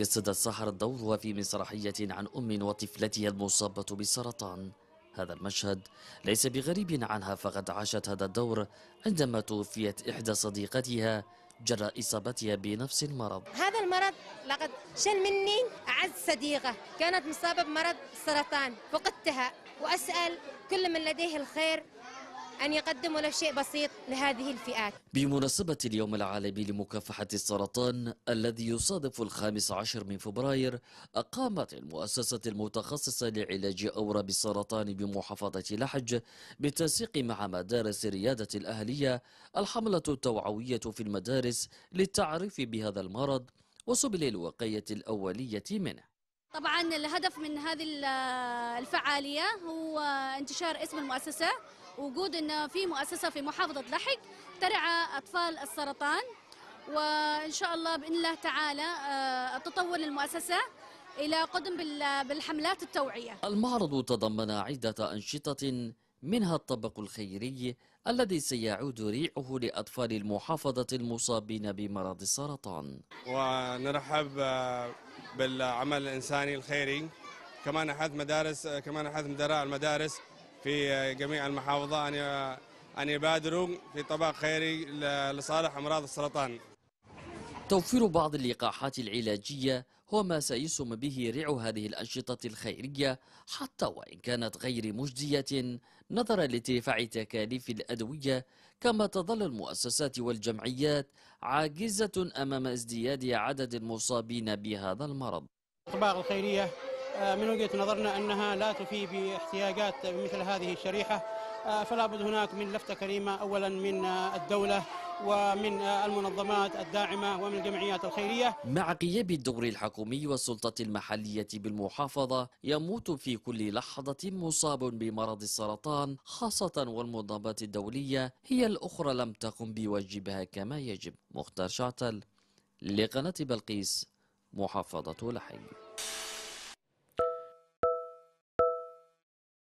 يصد سحر الدور وفي مسرحية عن أم وطفلتها المصابة بالسرطان هذا المشهد ليس بغريب عنها فقد عاشت هذا الدور عندما توفيت إحدى صديقتها جرى إصابتها بنفس المرض هذا المرض لقد شل مني أعز صديقة كانت مصابة بمرض السرطان فقدتها وأسأل كل من لديه الخير أن يقدموا له شيء بسيط لهذه الفئات بمناسبة اليوم العالمي لمكافحة السرطان الذي يصادف الخامس عشر من فبراير أقامت المؤسسة المتخصصة لعلاج أورام السرطان بمحافظة لحج بالتنسيق مع مدارس ريادة الأهلية الحملة التوعوية في المدارس للتعريف بهذا المرض وسبل الوقاية الأولية منه طبعا الهدف من هذه الفعالية هو انتشار اسم المؤسسة وجود أن في مؤسسة في محافظة لحج ترعى أطفال السرطان وإن شاء الله بإذن الله تعالى آه، تطور المؤسسة إلى قدم بالحملات التوعية المعرض تضمن عدة أنشطة منها الطبق الخيري الذي سيعود ريعه لأطفال المحافظة المصابين بمرض السرطان ونرحب بالعمل الإنساني الخيري كمان أحد مدارس كمان أحد مدراء المدارس في جميع المحافظة أن أن يبادروا في طبق خيري لصالح أمراض السرطان توفير بعض اللقاحات العلاجية هو ما سيسهم به ريع هذه الأنشطة الخيرية حتى وإن كانت غير مجدية نظرا لارتفاع تكاليف الأدوية كما تظل المؤسسات والجمعيات عاجزة أمام ازدياد عدد المصابين بهذا المرض الطباق الخيرية آه، من وجهة نظرنا أنها لا تفي باحتياجات مثل هذه الشريحة آه، فلا بد هناك من لفتة كريمة أولا من آه، الدولة ومن المنظمات الداعمة ومن الجمعيات الخيرية مع غياب الدور الحكومي والسلطة المحلية بالمحافظة يموت في كل لحظة مصاب بمرض السرطان خاصة والمنظمات الدولية هي الأخرى لم تقم بواجبها كما يجب مختار شعتل لقناة بلقيس محافظة لحي